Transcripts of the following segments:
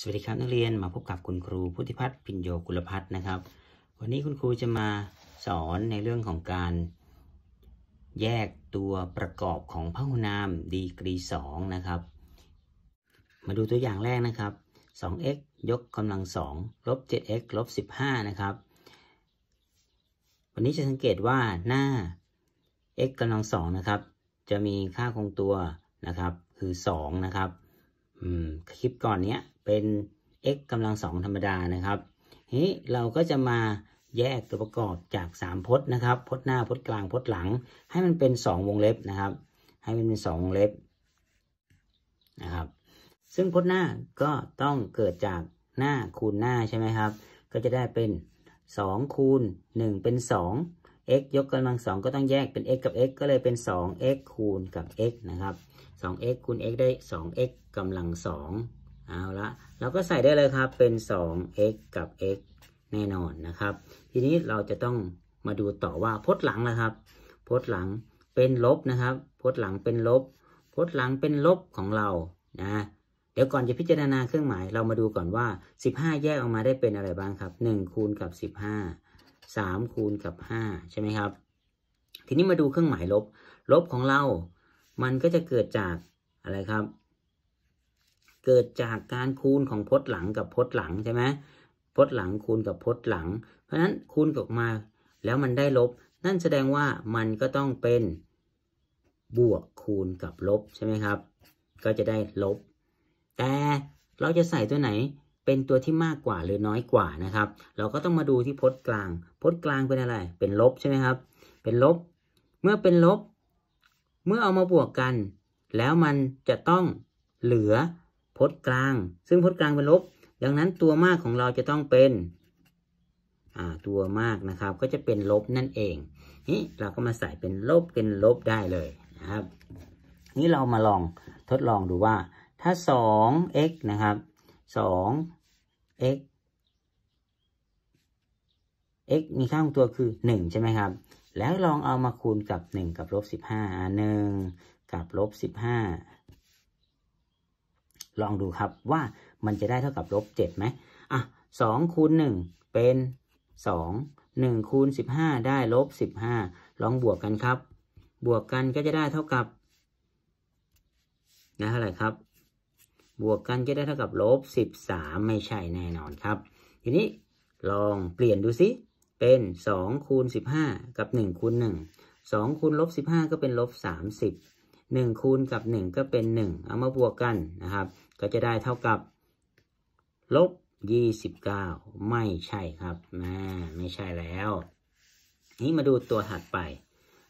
สวัสดีครับ นักเรียนมาพบกับคุณครูพุทธิพัฒน์พินโยกุลพัฒน์นะครับ วันนี้คุณครูจะมาสอนในเรื่องของการแยกตัวประกอบของพหุนามดีกรี2 นะครับ มาดูตัวอย่างแรกนะครับ 2x ยกกำลัง2ลบ 7x ลบ15 นะครับ วันนี้จะสังเกตว่าหน้า x กำลัง2นะครับ จะมีค่าคงตัวนะครับ คือ 2 นะครับคลิปก่อนเนี้ย เป็น x กำลังสองธรรมดานะครับนี้เราก็จะมาแยกตัวประกอบจาก 3พจน์นะครับพจน์หน้าพจน์กลางพจน์หลังให้มันเป็น2วงเล็บนะครับ ให้มันเป็น2วงเล็บนะครับซึ่งพจน์หน้าก็ต้องเกิดจากหน้าคูณหน้าใช่ไหมครับ ก็จะได้เป็น2คูณ1เป็น 2 x ยกกำลังสองก็ต้องแยกเป็น x กับ x ก็เลยเป็น 2x คูณกับ x นะครับ 2x คูณ x ได้ 2x กำลัง2เอาละเราก็ใส่ได้เลยครับ เป็น 2x กับ x แน่นอนนะครับ ทีนี้เราจะต้องมาดูต่อว่าพจน์หลังนะครับ พจน์หลังเป็นลบนะครับ พจน์หลังเป็นลบ พจน์หลังเป็นลบของเรา นะ เดี๋ยวก่อนจะพิจารณาเครื่องหมาย เรามาดูก่อนว่า 15 แยกออกมาได้เป็นอะไรบ้างครับ 1 คูณกับ 15 3 คูณกับ 5 ใช่ไหมครับ ทีนี้มาดูเครื่องหมายลบ ลบของเรามันก็จะเกิดจากอะไรครับ เกิดจากการคูณของพจน์หลังกับพจน์หลังใช่ไหมพจน์หลังคูณกับพจน์หลัง เพราะฉะนั้นคูณออกมาแล้วมันได้ลบ นั่นแสดงว่ามันก็ต้องเป็นบวกคูณกับลบใช่ไหมครับ ก็จะได้ลบ แต่เราจะใส่ตัวไหนเป็นตัวที่มากกว่าหรือน้อยกว่านะครับ เราก็ต้องมาดูที่พจน์กลาง พจน์กลางเป็นอะไร เป็นลบใช่ไหมครับ เป็นลบ เมื่อเป็นลบเมื่อเอามา บวกกัน แล้วมันจะต้องเหลือพจน์กลาง ซึ่งพจน์กลางเป็นลบ ดังนั้นตัวมากของเราจะต้องเป็นตัวมากนะครับ ก็จะเป็นลบนั่นเอง นี่เราก็มาใส่เป็นลบเป็นลบได้เลยนะครับ นี่เรามาลองทดลองดูว่า ถ้า 2x นะครับ 2x x มีค่าของตัวคือ 1 ใช่ไหมครับแล้วลองเอามาคูณกับ 1 กับลบ15อ่า1กับลบ15ลองดูครับว่ามันจะได้เท่ากับลบ7ไหมอ่ะ2คูณ1เป็น2 1คูณ15ได้ลบ15ลองบวกกันครับ บวกกันก็จะได้เท่ากับนะเท่าไหร่ครับ บวกกันก็ได้เท่ากับลบ13ไม่ใช่แน่นอนครับ ทีนี้ลองเปลี่ยนดูสิเป็นสองคูณสิบห้ากับหนึ่งคูณหนึ่งสองคูณลบสิบห้าก็เป็นลบสามสิบหนึ่งคูณกับหนึ่งก็เป็นหนึ่งเอามาบวกกันนะครับ ก็จะได้เท่ากับลบยี่สิบเก้าไม่ใช่ครับนะไม่ใช่แล้ว นี้มาดูตัวถัดไป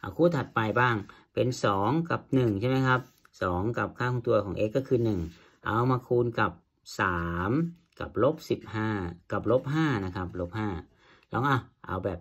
เอาคู่ถัดไปบ้าง เป็นสองกับหนึ่งใช่ไหมครับสองกับค่าของตัวของ x ก็คือหนึ่งเอามาคูณกับสามกับลบสิบห้ากับลบห้านะครับลบห้าลองอ่ะเอาแบบ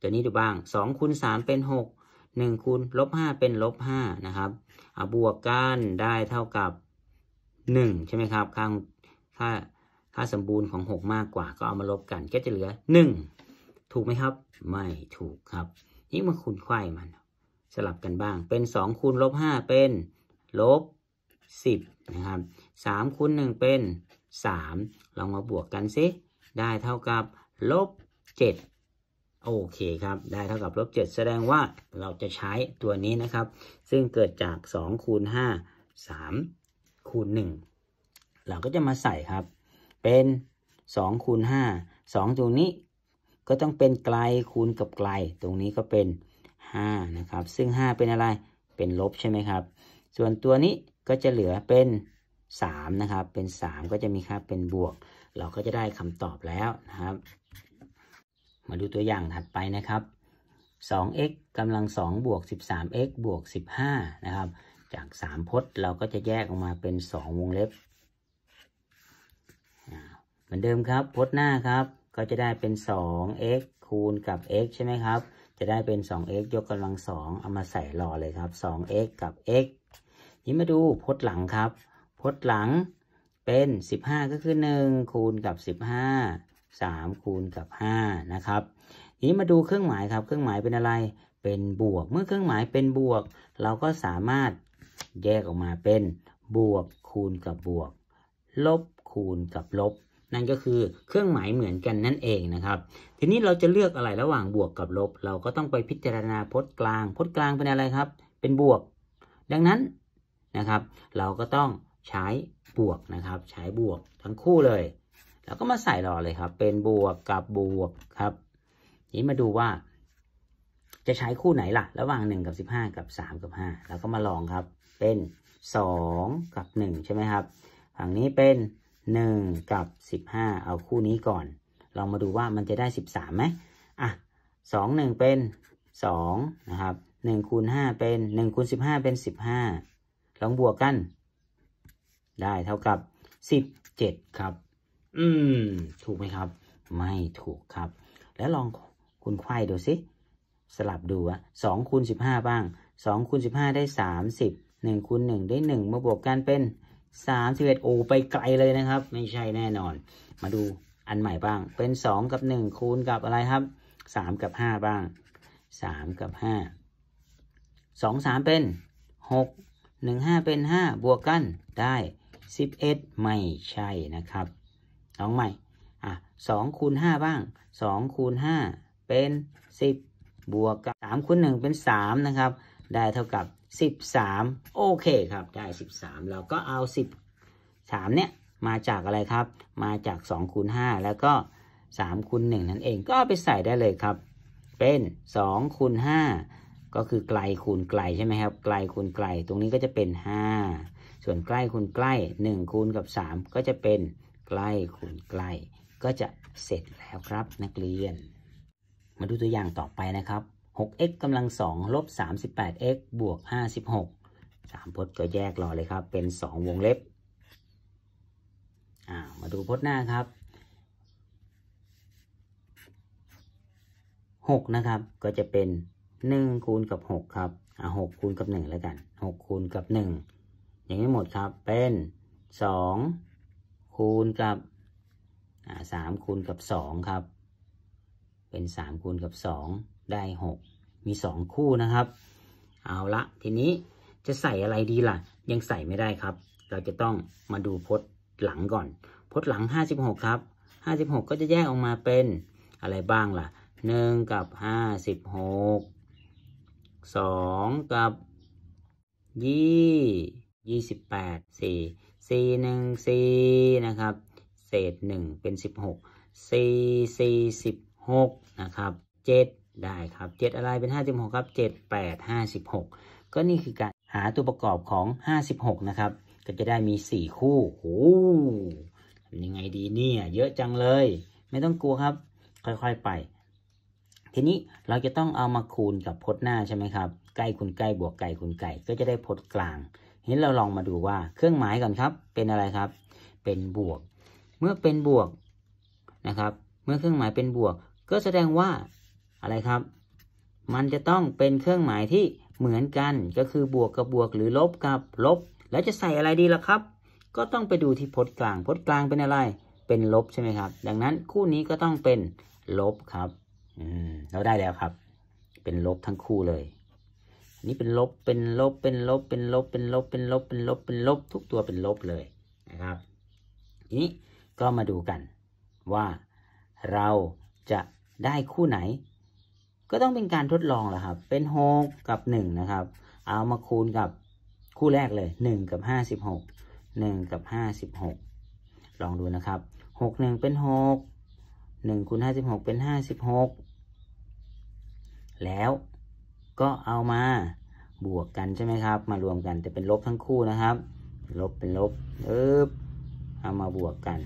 ตัวนี้ดูบ้าง2คูณ3เป็น6 1คูณลบ5เป็นลบ5นะครับ เอาบวกกันได้เท่ากับ1ใช่ไหมครับค่าค่าค่าสมบูรณ์ของ 6 มากกว่าก็เอามาลบกัน ก็จะเหลือ 1 ถูกไหมครับ ไม่ถูกครับ นี่มาคูณไขว้มันสลับกันบ้าง เป็น2คูณลบ5เป็นลบ10นะครับ3คูณ1เป็น3ลองมาบวกกันซิได้เท่ากับลบ7โอเคครับ ได้เท่ากับลบ7แสดงว่า เราจะใช้ตัวนี้นะครับ ซึ่งเกิดจาก2คูณ5 3คูณ1เราก็จะมาใส่ครับ เป็น2คูณ5 2ตรงนี้ก็ต้องเป็นไกลคูณกับไกลตรงนี้ก็เป็น 5 นะครับ ซึ่ง 5 เป็นอะไรเป็นลบใช่ไหมครับ ส่วนตัวนี้ก็จะเหลือเป็น3นะครับ เป็น 3 ก็จะมีค่าเป็นบวก เราก็จะได้คำตอบแล้วนะครับมาดูตัวอย่างถัดไปนะครับ 2x กำลัง2บวก 13x บวก15นะครับ จาก 3พจน์เราก็จะแยกออกมาเป็น2 วงเล็บ เหมือนเดิมครับพจน์หน้าครับ ก็จะได้เป็น 2x คูณกับ x ใช่ไหมครับ จะได้เป็น 2x ยกกำลัง2เอามาใส่รอเลยครับ 2x กับ x นี้มาดูพจน์หลังครับพจน์หลังเป็น 15 ก็คือ 1 คูณกับ 15 3คูณกับ5นะครับทีนี้มาดูเครื่องหมายครับเครื่องหมายเป็นอะไรเป็นบวกเมื่อเครื่องหมายเป็นบวก เราก็สามารถแยกออกมาเป็นบวกคูณกับบวก ลบคูณกับลบ นั่นก็คือเครื่องหมายเหมือนกันนั่นเองนะครับ ทีนี้เราจะเลือกอะไรระหว่างบวกกับลบ เราก็ต้องไปพิจารณาพจน์กลางพจน์กลางเป็นอะไรครับ เป็นบวก ดังนั้นนะครับ เราก็ต้องใช้บวกนะครับ ใช้บวกทั้งคู่เลยแล้วก็มาใส่รอเลยครับ เป็นบวกกับบวกครับนี้มาดูว่า จะใช้คู่ไหนล่ะ ระหว่าง 1กับ15กับ 3 กับ5แล้วก็มาลองครับ เป็น 2 กับ 1 ใช่ไหมครับฝั่งนี้เป็น 1 กับ 15 เอาคู่นี้ก่อน ลองมาดูว่ามันจะได้ 13ไหมอ่ะ2 1เป็น2นะครับ1คูณ5เป็น1คูณ15เป็น15ลองบวกกัน ได้เท่ากับ 17 ครับอืมถูกไหมครับ ไม่ถูกครับ แล้วลองคุณไข้ดูสิ สลับดูอะสองคูณสิบห้าบ้างสองคูณสิบห้าได้สามสิบหนึ่งคูณหนึ่งได้หนึ่งมาบวกกันเป็นสามสิบเอ็ดโอไปไกลเลยนะครับ ไม่ใช่แน่นอน มาดูอันใหม่บ้างเป็นสองกับหนึ่งคูณกับอะไรครับสามกับห้าบ้างสามกับห้าสองสามเป็นหกหนึ่งห้าเป็นห้าบวกกันได้สิบเอ็ดไม่ใช่นะครับลองใหม่ อ่ะสองคูณห้าบ้าง สองคูณห้าเป็นสิบบวกกับสามคูณหนึ่งเป็นสามนะครับ ได้เท่ากับสิบสามโอเคครับ ได้สิบสามเราก็เอาสิบสามเนี่ยมาจากอะไรครับ มาจากสองคูณห้าแล้วก็สามคูณหนึ่งนั่นเองก็ไปใส่ได้เลยครับ เป็นสองคูณห้าก็คือไกลคูณไกลใช่ไหมครับ ไกลคูณไกล ตรงนี้ก็จะเป็นห้าส่วนใกล้คูณใกล้หนึ่งคูณกับสามก็จะเป็นใกล้คูณใกล้ก็จะเสร็จแล้วครับนักเรียน มาดูตัวอย่างต่อไปนะครับ 6x กำลัง2ลบ 38x บวก 56สามพจน์ก็แยกรอเลยครับ เป็น 2 วงเล็บมาดูพจน์หน้าครับ 6 นะครับ ก็จะเป็น 1 คูณกับ 6 ครับ อ่ะ6คูณกับ1แล้วกัน6คูณกับ1ยังไม่หมดครับ เป็น 2คูณ กับสามคูณกับสองครับ เป็นสามคูณกับสองได้หกมีสองคู่นะครับ เอาละทีนี้จะใส่อะไรดีล่ะ ยังใส่ไม่ได้ครับ เราจะต้องมาดูพจน์หลังก่อนพจน์หลังห้าสิบหกครับห้าสิบหกก็จะแยกออกมาเป็นอะไรบ้างล่ะหนึ่งกับห้าสิบหกสองกับยี่ยี่สิบแปดสี่ c หนึ่ง c นะครับ เศษหนึ่งเป็นสิบหก6สิบหกนะครับเจ็ดได้ครับเจ็ดอะไรเป็นห้าสิบหกครับเจ็ดแปดห้าสิบหกก็นี่คือการหาตัวประกอบของห้าสิบหกนะครับ ก็จะได้มีสี่คู่โอ้ทำยังไงดี เนี่ย เยอะจังเลย ไม่ต้องกลัวครับ ค่อย ๆ ไป ทีนี้เราจะต้องเอามาคูณกับพจน์หน้าใช่ไหมครับ ใกล้คูณใกล้บวกไก่คูณไก่ก็จะได้พจน์กลางนี้เราลองมาดูว่าเครื่องหมายก่อนครับ เป็นอะไรครับ เป็นบวก เมื่อเป็นบวกนะครับ เมื่อเครื่องหมายเป็นบวก ก็แสดงว่าอะไรครับ มันจะต้องเป็นเครื่องหมายที่เหมือนกัน ก็คือบวกกับบวก หรือลบกับลบ แล้วจะใส่อะไรดีล่ะครับ ก็ต้องไปดูที่พจน์กลางพจน์กลางเป็นอะไรเป็นลบใช่ไหมครับ ดังนั้นคู่นี้ก็ต้องเป็นลบครับ อืมเราได้แล้วครับ เป็นลบทั้งคู่เลยนี่เป็นลบ เป็นลบ เป็นลบ เป็นลบ เป็นลบ เป็นลบ เป็นลบ เป็นลบ ทุกตัวเป็นลบเลยนะครับทีนี้ก็มาดูกันว่าเราจะได้คู่ไหน ก็ต้องเป็นการทดลองแหละครับ เป็น6กับ1นะครับ เอามาคูณกับคู่แรกเลย 1 กับ 56 1กับ56ลองดูนะครับ 6 1เป็น6 1คูณ56เป็น56แล้วก็เอามาบวกกันใช่ไหมครับ มารวมกันแต่เป็นลบทั้งคู่นะครับ ลบเป็นลบ เอ๊บเอามาบวกกัน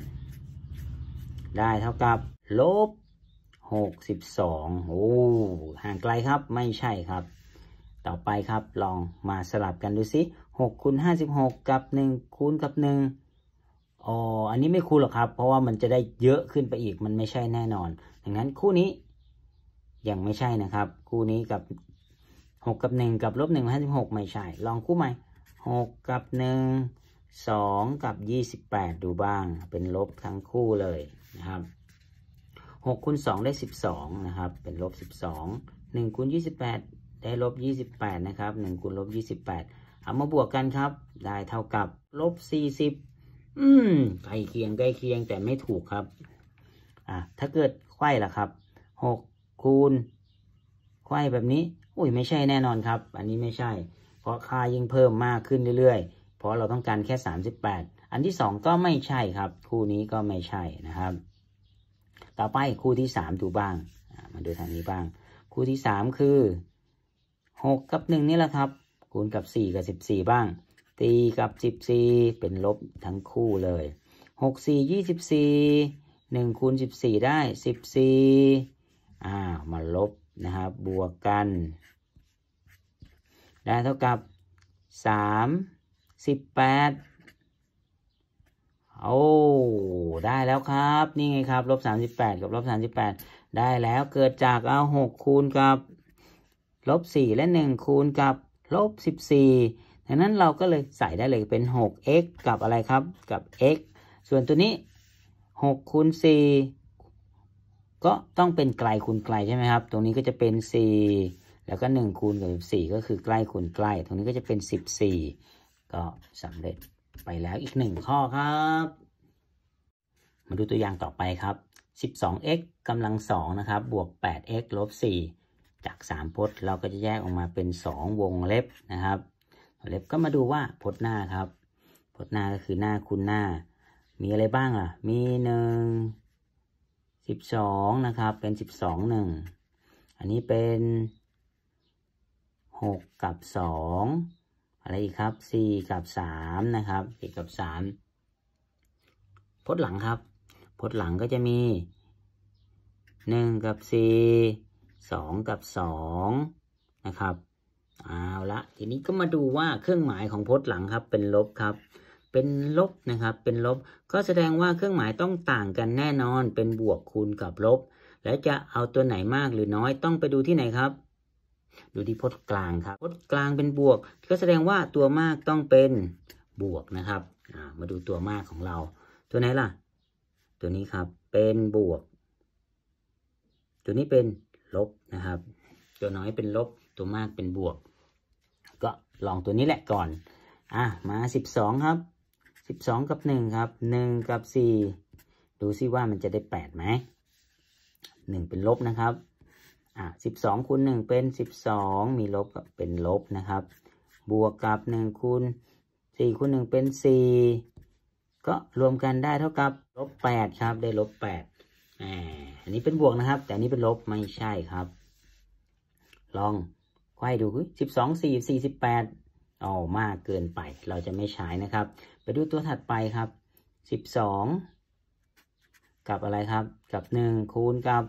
ได้เท่ากับ ลบหกสิบสองโอ้ห่างไกลครับไม่ใช่ครับ ต่อไปครับลองมาสลับกันดูสิหกคูณห้าสิบหกกับหนึ่งคูณกับหนึ่งอ๋ออันนี้ไม่คูณหรอกครับ เพราะว่ามันจะได้เยอะขึ้นไปอีกมันไม่ใช่แน่นอนดังนั้นคู่นี้ยังไม่ใช่นะครับ คู่นี้กับหกกับหนึ่งกับลบหนึ่งห้าสิบหกไม่ใช่ ลองคู่ใหม่หกกับหนึ่งสองกับยี่สิบแปดดูบ้าง เป็นลบทั้งคู่เลยนะครับหกคูณสองได้สิบสองนะครับ เป็นลบสิบสองหนึ่งคูณยี่สิบแปดได้ลบยี่สิบแปดนะครับหนึ่งคูณลบยี่สิบแปดเอามาบวกกันครับได้เท่ากับลบสี่สิบอืมใกล้เคียงใกล้เคียงแต่ไม่ถูกครับ อ่ะถ้าเกิดไขว้ล่ะครับหกคูณไขว้แบบนี้อุ้ยไม่ใช่แน่นอนครับอันนี้ไม่ใช่ เพราะค่ายิ่งเพิ่มมากขึ้นเรื่อยๆเพราะเราต้องการแค่38อันที่2ก็ไม่ใช่ครับ คู่นี้ก็ไม่ใช่นะครับ ต่อไปคู่ที่3ดูบ้างมาดูทางนี้บ้าง คู่ที่3คือ6กับ 1นี่แหละครับคูณกับ4กับ14 บ้าง ตีกับ14เป็นลบทั้งคู่เลย6 4 24 1คูณ14ได้14อ้าวมาลบนะครับบวกกันได้เท่ากับสามสิบแปดโอ้ได้แล้วครับ นี่ไงครับลบสามสิบแปดกับลบสามสิบแปดได้แล้วเกิดจากเอาหกคูณกับ ลบสี่และหนึ่งคูณกับลบสิบสี่ดังนั้นเราก็เลยใส่ได้เลยเป็นหก x กับอะไรครับกับ x ส่วนตัวนี้หกคูณสี่ก็ต้องเป็นไกลคูณไกลใช่ไหมครับ ตรงนี้ก็จะเป็นสี่แล้วก็1คูณกับ14ก็คือใกล้คูณใกล้ ตรงนี้ก็จะเป็น14ก็สำเร็จไปแล้วอีก 1 ข้อครับ มาดูตัวอย่างต่อไปครับ 12x กำลัง2นะครับ บวก 8x ลบ4จาก 3พจน์ เราก็จะแยกออกมาเป็น 2 วงเล็บนะครับเล็บก็มาดูว่าพจน์หน้าครับพจน์หน้าก็คือหน้าคูณหน้า มีอะไรบ้างล่ะ มี 1 12 นะครับ เป็น 12 1 อันนี้เป็นหกกับสองอะไรอีกครับสี่กับสามนะครับสี่กับสามพจน์หลังครับพจน์หลังก็จะมีหนึ่งกับสี่สองกับสองนะครับเอาละทีนี้ก็มาดูว่าเครื่องหมายของพจน์หลังครับ เป็นลบครับ เป็นลบนะครับ เป็นลบก็แสดงว่าเครื่องหมายต้องต่างกันแน่นอนเป็นบวกคูณกับลบ แล้วจะเอาตัวไหนมากหรือน้อยต้องไปดูที่ไหนครับดูที่พจน์กลางครับพจน์กลางเป็นบวกก็แสดงว่าตัวมากต้องเป็นบวกนะครับมาดูตัวมากของเราตัวไหนล่ะ ตัวนี้ครับ เป็นบวก ตัวนี้เป็นลบนะครับ ตัวน้อยเป็นลบตัวมากเป็นบวก ก็ลองตัวนี้แหละก่อน อ่ะมาสิบสองครับ สิบสองกับหนึ่งครับหนึ่งกับสี่ดูซิว่ามันจะได้แปดไหมหนึ่งเป็นลบนะครับอ่ะสิบสองคูณหนึ่งเป็นสิบสองมีลบก็เป็นลบนะครับ บวกกับหนึ่งคูณสี่คูณหนึ่งเป็นสี่ก็รวมกันได้เท่ากับลบแปดครับ ได้ลบแปดอันนี้เป็น บวก นะครับ แต่อันนี้เป็นลบไม่ใช่ครับ ลองค่อยดูสิบสองสี่สี่สิบแปดเอามาก เกินไป เราจะไม่ใช้นะครับ ไปดูตัวถัดไปครับสิบสองกับอะไรครับ กับหนึ่งคูณกับ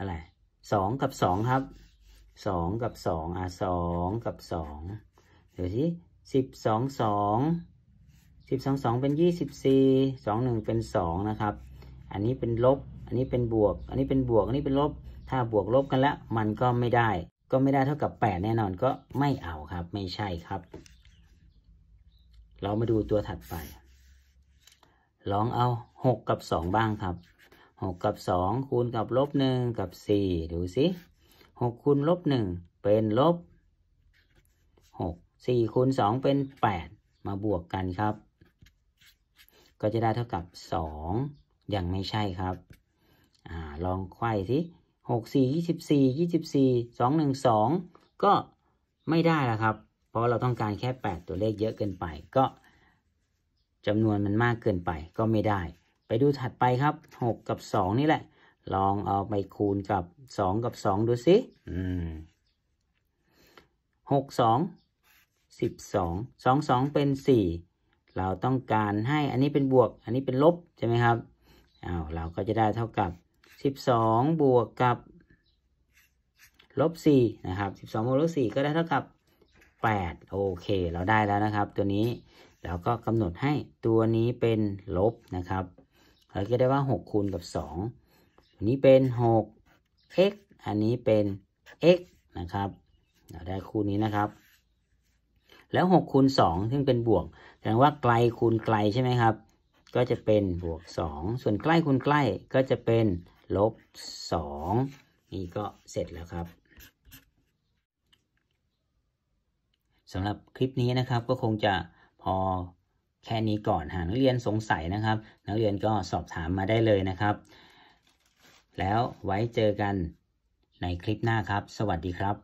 อะไรสองกับสองครับสองกับสองอ่ะสองกับสองเดี๋ยวที่สิบสองสองสิบสองสองเป็นยี่สิบสี่สองหนึ่งเป็นสองนะครับ อันนี้เป็นลบอันนี้เป็นบวก อันนี้เป็นบวกอันนี้เป็นลบถ้าบวกลบกันแล้ว มันก็ไม่ได้ ก็ไม่ได้เท่ากับแปดแน่นอนก็ไม่เอาครับไม่ใช่ครับ เรามาดูตัวถัดไป ลองเอาหกกับสองบ้างครับหกกับสองคูณกับ ลบหนึ่งกับสี่ดูสิหกคูณลบหนึ่งเป็นลบหกสี่คูณสองเป็นแปดมาบวกกันครับ ก็จะได้เท่ากับสองยังไม่ใช่ครับอลองไขว้สิหกสี่ยี่สิบสี่ยี่สิบสี่สองหนึ่งสองก็ไม่ได้แล้วครับ เพราะเราต้องการแค่แปดตัวเลขเยอะเกินไป ก็จำนวนมันมากเกินไปก็ไม่ได้ไปดูถัดไปครับ 6 กับ 2 นี่แหละ ลองเอาไปคูณกับ 2 กับ 2 ดูสิหกสองสิบสอง สองสองเป็นสี่ เราต้องการให้อันนี้เป็นบวก อันนี้เป็นลบ ใช่ไหมครับอ้าวเราก็จะได้เท่ากับสิบสองบวกกับลบสี่นะครับสิบสองบวกลบสี่ก็ได้เท่ากับแปดโอเค เราได้แล้วนะครับ ตัวนี้ เราก็กำหนดให้ตัวนี้เป็นลบนะครับเราก็ได้ว่า6คูณกับ2อันนี้ เป็น6 x อันนี้เป็น x นะครับ เราได้คู่นี้นะครับ แล้ว6คูณ 2 ซึ่งเป็นบวก แสดงว่าไกลคูณไกลใช่ไหมครับ ก็จะเป็นบวก 2 ส่วนใกล้คูณใกล้ ก็จะเป็นลบ2นี่ก็เสร็จแล้วครับ สำหรับคลิปนี้นะครับ ก็คงจะพอแค่นี้ก่อน หากนักเรียนสงสัยนะครับ นักเรียนก็สอบถามมาได้เลยนะครับ แล้วไว้เจอกันในคลิปหน้าครับ สวัสดีครับ